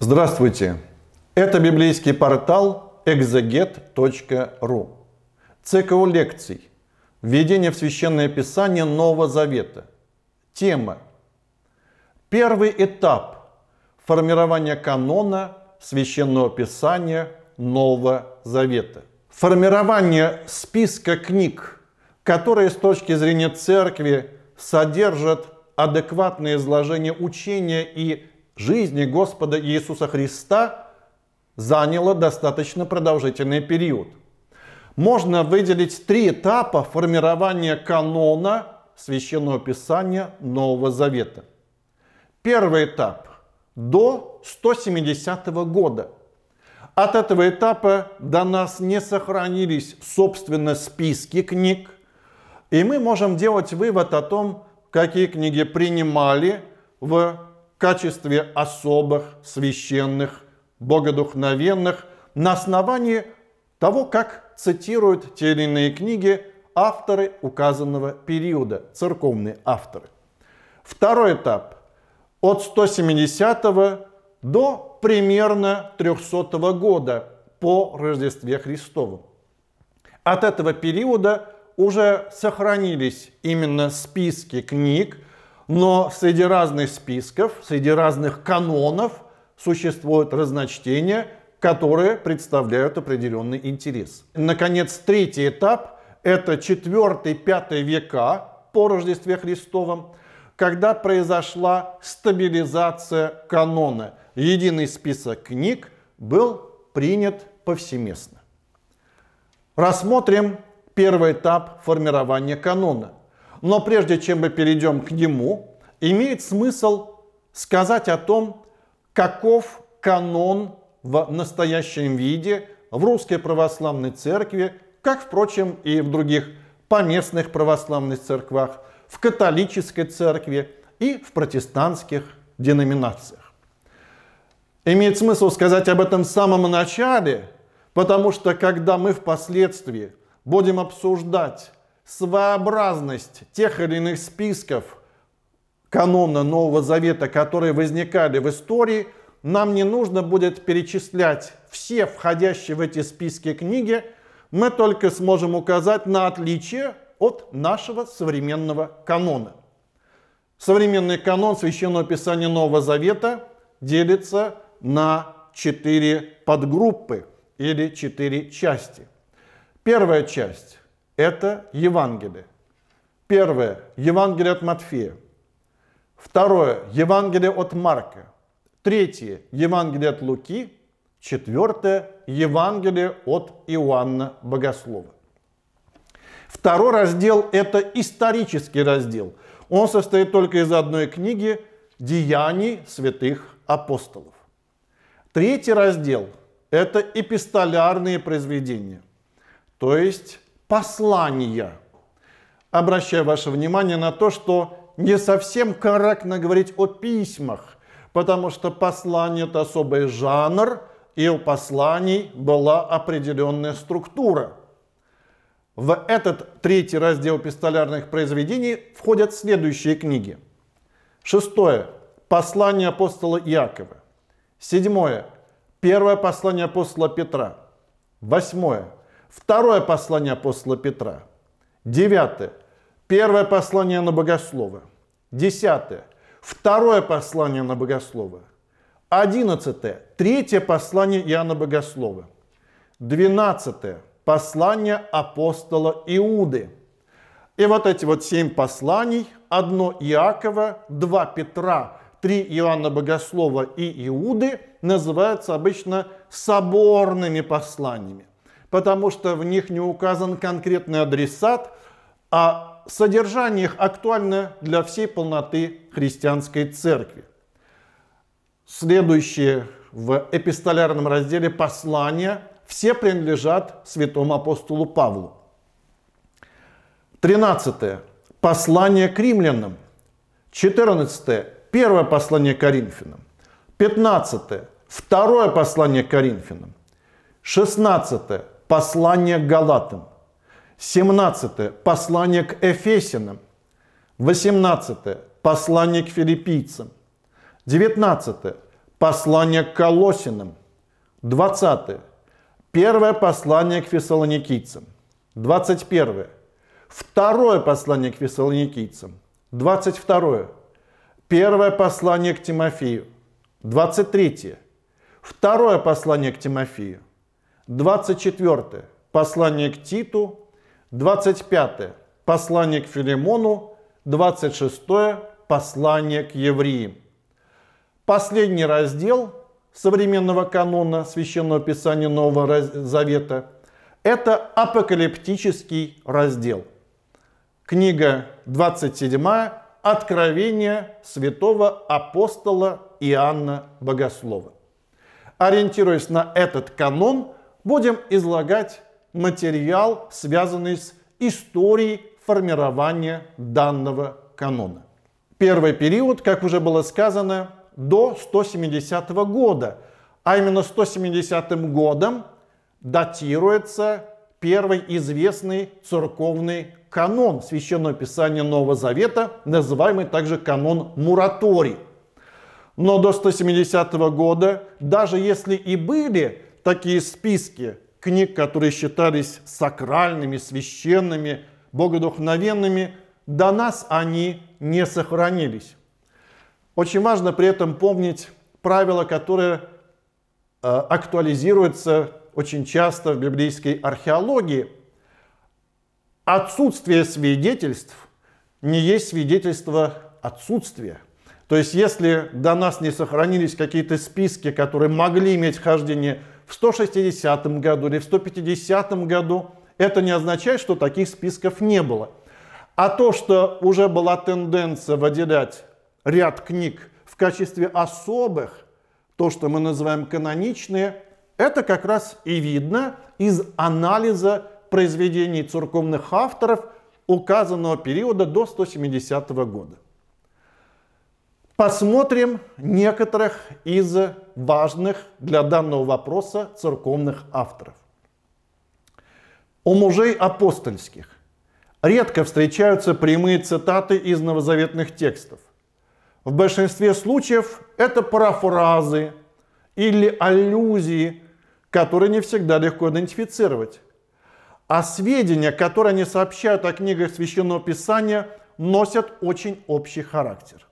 Здравствуйте! Это библейский портал exeget.ru. Цикл лекций. Введение в Священное Писание Нового Завета. Тема. Первый этап формирования канона Священного Писания Нового Завета. Формирование списка книг, которые с точки зрения церкви содержат адекватное изложение учения и жизни Господа Иисуса Христа заняло достаточно продолжительный период. Можно выделить три этапа формирования канона Священного Писания Нового Завета. Первый этап – до 170 года. От этого этапа до нас не сохранились, собственно, списки книг, и мы можем делать вывод о том, какие книги принимали в в качестве особых, священных, богодухновенных на основании того, как цитируют те или иные книги авторы указанного периода, церковные авторы. Второй этап – от 170 до примерно 300 -го года по Рождестве Христову. От этого периода уже сохранились именно списки книг, но среди разных списков, среди разных канонов существуют разночтения, которые представляют определенный интерес. Наконец, третий этап – это 4-5 века по Рождестве Христовом, когда произошла стабилизация канона. Единый список книг был принят повсеместно. Рассмотрим первый этап формирования канона. Но прежде чем мы перейдем к нему, имеет смысл сказать о том, каков канон в настоящем виде в Русской Православной Церкви, как, впрочем, и в других поместных православных церквах, в католической церкви и в протестантских деноминациях. Имеет смысл сказать об этом в самом начале, потому что когда мы впоследствии будем обсуждать своеобразность тех или иных списков канона Нового Завета, которые возникали в истории, нам не нужно будет перечислять все входящие в эти списки книги, мы только сможем указать на отличие от нашего современного канона. Современный канон Священного Писания Нового Завета делится на четыре подгруппы или четыре части. Первая часть это Евангелие. Первое – Евангелие от Матфея. Второе – Евангелие от Марка. Третье – Евангелие от Луки. Четвертое – Евангелие от Иоанна Богослова. Второй раздел – это исторический раздел. Он состоит только из одной книги «Деяний святых апостолов». Третий раздел – это эпистолярные произведения, то есть послания. Обращаю ваше внимание на то, что не совсем корректно говорить о письмах, потому что послание – это особый жанр, и у посланий была определенная структура. В этот третий раздел пистолярных произведений входят следующие книги. Шестое. Послание апостола Иакова. Седьмое. Первое послание апостола Петра. Восьмое. Второе послание апостола Петра. Девятое. Первое послание на богослова. Десятое. Второе послание на богослова. Одиннадцатое. Третье послание Иоанна Богослова. Двенадцатое. Послание апостола Иуды. И вот эти вот семь посланий, одно Иакова, два Петра, три Иоанна Богослова и Иуды, называются обычно соборными посланиями потому что в них не указан конкретный адресат, а содержание их актуально для всей полноты христианской церкви. Следующие в эпистолярном разделе послания все принадлежат святому апостолу Павлу. 13. Послание к римлянам. 14. Первое послание к Коринфянам. 15. Второе послание к Коринфянам. 16. Послание к Галатам. 17. Послание к Эфесиным. 18. Послание к филиппийцам. 19. Послание к Колосинам. 20. Первое послание к фессалоникийцам. 21. Второе послание к фессалоникийцам. 22. Первое послание к Тимофею. 23. Второе послание к Тимофею. 24 послание к Титу, 25 послание к Филимону, 26 послание к евреям. Последний раздел современного канона Священного Писания Нового Завета – это апокалиптический раздел. Книга 27 «Откровение святого апостола Иоанна Богослова». Ориентируясь на этот канон – будем излагать материал, связанный с историей формирования данного канона. Первый период, как уже было сказано, до 170 года, а именно 170 годом датируется первый известный церковный канон Священного Писания Нового Завета, называемый также канон Мураторий. Но до 170 года, даже если и были такие списки книг, которые считались сакральными, священными, богодухновенными, до нас они не сохранились. Очень важно при этом помнить правило, которое э, актуализируется очень часто в библейской археологии. Отсутствие свидетельств не есть свидетельство отсутствия. То есть если до нас не сохранились какие-то списки, которые могли иметь хождение в 160 году или в 150 году, это не означает, что таких списков не было. А то, что уже была тенденция выделять ряд книг в качестве особых, то, что мы называем каноничные, это как раз и видно из анализа произведений церковных авторов указанного периода до 170 года. Посмотрим некоторых из важных для данного вопроса церковных авторов. У мужей апостольских редко встречаются прямые цитаты из новозаветных текстов. В большинстве случаев это парафразы или аллюзии, которые не всегда легко идентифицировать. А сведения, которые они сообщают о книгах Священного Писания, носят очень общий характер.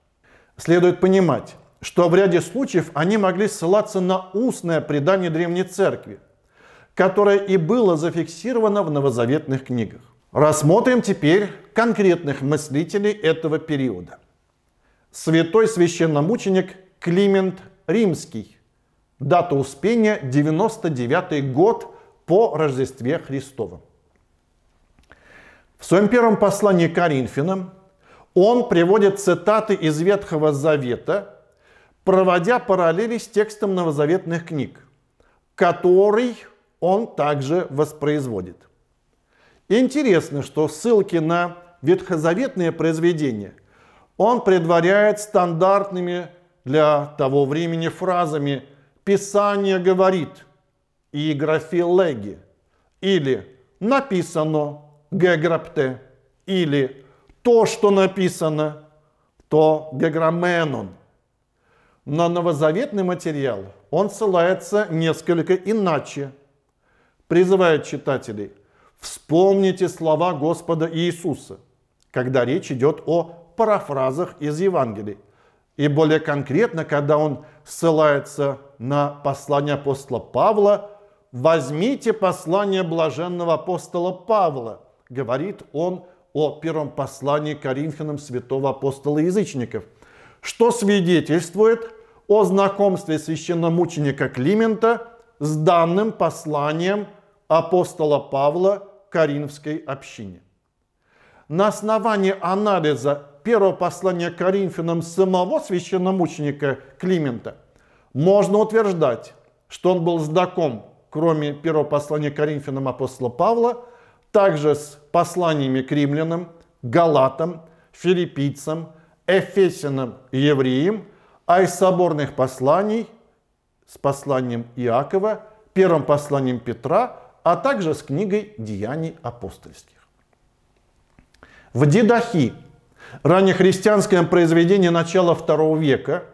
Следует понимать, что в ряде случаев они могли ссылаться на устное предание Древней Церкви, которое и было зафиксировано в новозаветных книгах. Рассмотрим теперь конкретных мыслителей этого периода. Святой священномученик Климент Римский. Дата Успения 99 год по Рождестве Христовом. В своем первом послании к Коринфянам он приводит цитаты из Ветхого Завета, проводя параллели с текстом новозаветных книг, который он также воспроизводит. Интересно, что ссылки на ветхозаветные произведения он предваряет стандартными для того времени фразами «Писание говорит» и «Графи леги» или «Написано» геграпте или то, что написано, то геграменон. На новозаветный материал он ссылается несколько иначе, призывает читателей «Вспомните слова Господа Иисуса», когда речь идет о парафразах из Евангелий, и более конкретно, когда он ссылается на послание апостола Павла, возьмите послание блаженного апостола Павла, говорит он о первом послании Коринфянам святого апостола язычников, что свидетельствует о знакомстве священномученика Климента с данным посланием апостола Павла Коринфской общине. На основании анализа первого послания Коринфянам самого священномученика Климента можно утверждать, что он был знаком, кроме первого послания Коринфянам апостола Павла, также с посланиями к римлянам, галатам, филиппийцам, эфесинам евреям, а из соборных посланий с посланием Иакова, первым посланием Петра, а также с книгой «Деяний апостольских». В Дидахи, раннехристианском произведении начала II века,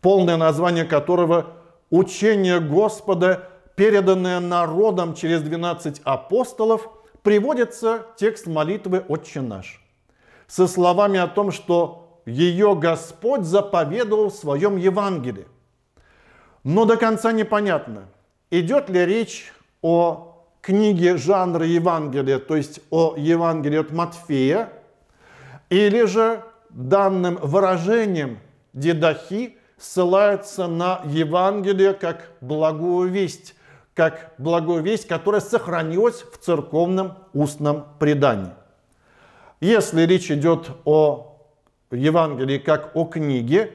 полное название которого «Учение Господа, переданное народом через 12 апостолов», приводится текст молитвы «Отче наш» со словами о том, что ее Господь заповедовал в своем Евангелии. Но до конца непонятно, идет ли речь о книге жанра Евангелия, то есть о Евангелии от Матфея, или же данным выражением дедахи ссылается на Евангелие как благую весть, как благую весть, которая сохранилась в церковном устном предании. Если речь идет о Евангелии как о книге,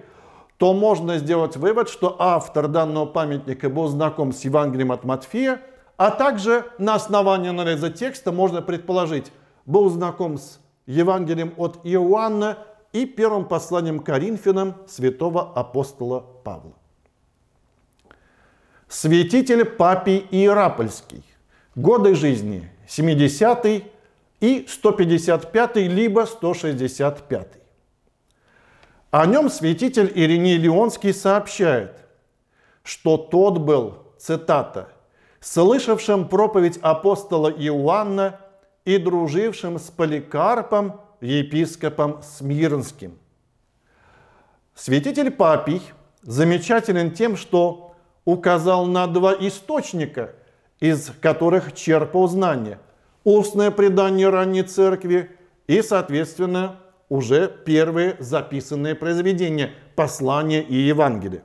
то можно сделать вывод, что автор данного памятника был знаком с Евангелием от Матфея, а также на основании анализа текста можно предположить, был знаком с Евангелием от Иоанна и первым посланием Коринфянам святого апостола Павла святитель Папий Иерапольский, годы жизни 70 и 155 либо 165. О нем святитель Ириней Леонский сообщает, что тот был, цитата, «слышавшим проповедь апостола Иоанна и дружившим с Поликарпом, епископом Смирнским». Святитель Папий замечателен тем, что указал на два источника, из которых черпал знания. Устное предание ранней церкви и, соответственно, уже первые записанные произведения «Послание» и «Евангелие».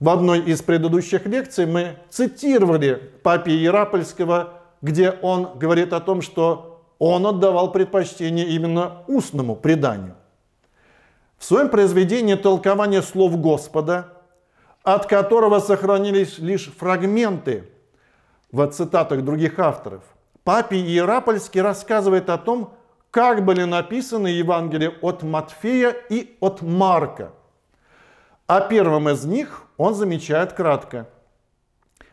В одной из предыдущих лекций мы цитировали папе Ярапольского, где он говорит о том, что он отдавал предпочтение именно устному преданию. В своем произведении «Толкование слов Господа» от которого сохранились лишь фрагменты в цитатах других авторов. Папий Иерапольский рассказывает о том, как были написаны Евангелия от Матфея и от Марка. О первом из них он замечает кратко.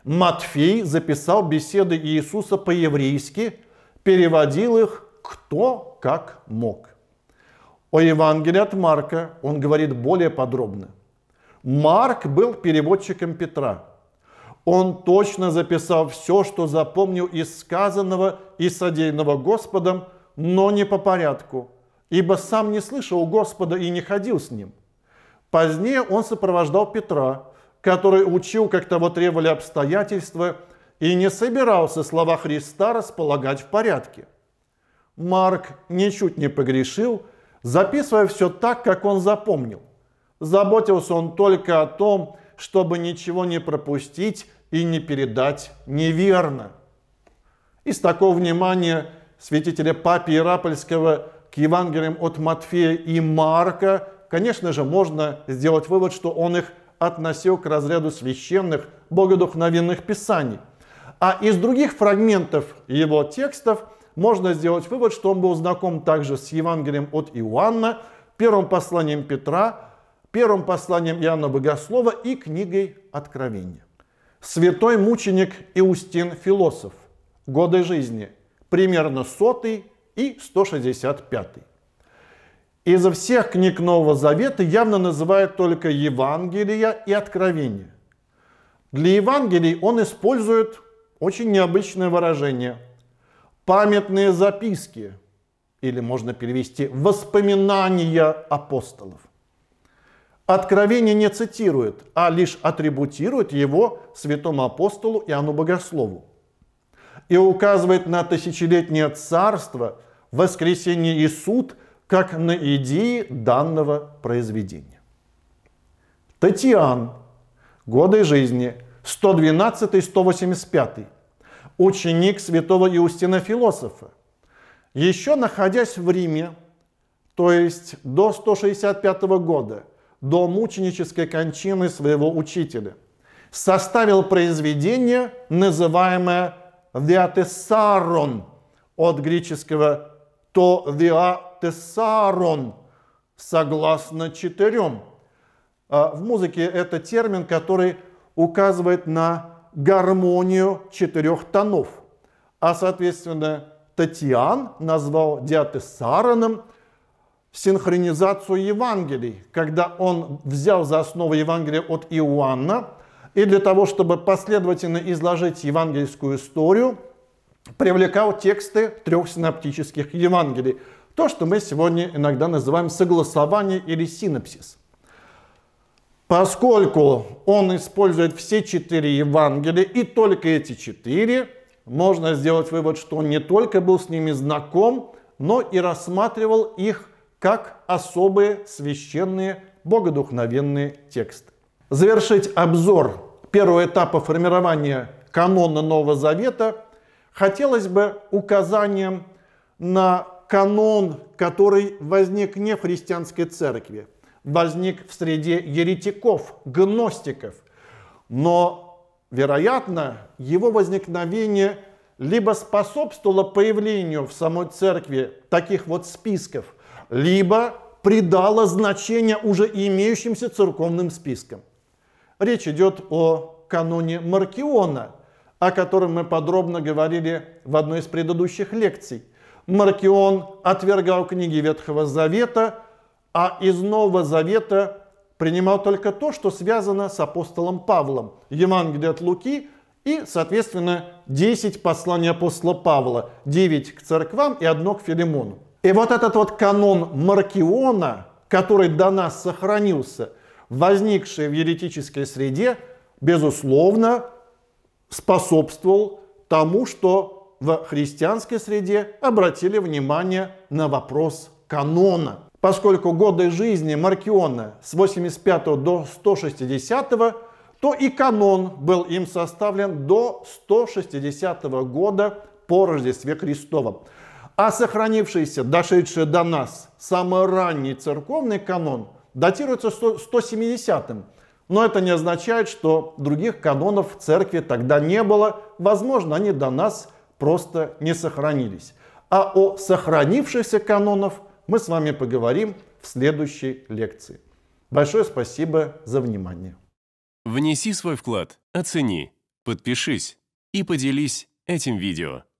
Матфей записал беседы Иисуса по-еврейски, переводил их кто как мог. О Евангелии от Марка он говорит более подробно – Марк был переводчиком Петра. Он точно записал все, что запомнил из сказанного и содеянного Господом, но не по порядку, ибо сам не слышал Господа и не ходил с ним. Позднее он сопровождал Петра, который учил, как того требовали обстоятельства, и не собирался слова Христа располагать в порядке. Марк ничуть не погрешил, записывая все так, как он запомнил – Заботился он только о том, чтобы ничего не пропустить и не передать неверно. Из такого внимания святителя Папи Рапольского к Евангелиям от Матфея и Марка, конечно же, можно сделать вывод, что он их относил к разряду священных, богодухновенных писаний. А из других фрагментов его текстов можно сделать вывод, что он был знаком также с Евангелием от Иоанна, первым посланием Петра, первым посланием Иоанна Богослова и книгой Откровения. Святой мученик Иустин Философ. Годы жизни. Примерно сотый и 165. Изо всех книг Нового Завета явно называют только Евангелия и Откровение. Для Евангелий он использует очень необычное выражение – памятные записки, или можно перевести воспоминания апостолов – Откровение не цитирует, а лишь атрибутирует его святому апостолу Иоанну Богослову и указывает на тысячелетнее царство, воскресение и суд, как на идеи данного произведения. Татьян. Годы жизни 112-185. Ученик святого Иустина Философа. Еще находясь в Риме, то есть до 165 года – до мученической кончины своего учителя. Составил произведение, называемое «Виатесарон» от греческого «то виатесарон», согласно четырем. А, в музыке это термин, который указывает на гармонию четырех тонов. А, соответственно, Татьян назвал Диатесароном – синхронизацию Евангелий, когда он взял за основу Евангелие от Иоанна, и для того, чтобы последовательно изложить евангельскую историю, привлекал тексты трех синаптических Евангелий. То, что мы сегодня иногда называем согласование или синапсис. Поскольку он использует все четыре Евангелия и только эти четыре, можно сделать вывод, что он не только был с ними знаком, но и рассматривал их как особые священные богодухновенные тексты. Завершить обзор первого этапа формирования канона Нового Завета хотелось бы указанием на канон, который возник не в христианской церкви, возник в среде еретиков, гностиков, но, вероятно, его возникновение либо способствовало появлению в самой церкви таких вот списков – либо придала значение уже имеющимся церковным спискам. Речь идет о каноне Маркиона, о котором мы подробно говорили в одной из предыдущих лекций. Маркион отвергал книги Ветхого Завета, а из Нового Завета принимал только то, что связано с апостолом Павлом. Евангелие от Луки и, соответственно, 10 посланий апостола Павла, 9 к церквам и одно к Филимону. И вот этот вот канон Маркиона, который до нас сохранился, возникший в еретической среде, безусловно, способствовал тому, что в христианской среде обратили внимание на вопрос канона. Поскольку годы жизни Маркиона с 85 до 160 то и канон был им составлен до 160 года по Рождестве Христовом. А сохранившийся, дошедший до нас, самый ранний церковный канон датируется 170-м. Но это не означает, что других канонов в церкви тогда не было. Возможно, они до нас просто не сохранились. А о сохранившихся канонов мы с вами поговорим в следующей лекции. Большое спасибо за внимание. Внеси свой вклад, оцени, подпишись и поделись этим видео.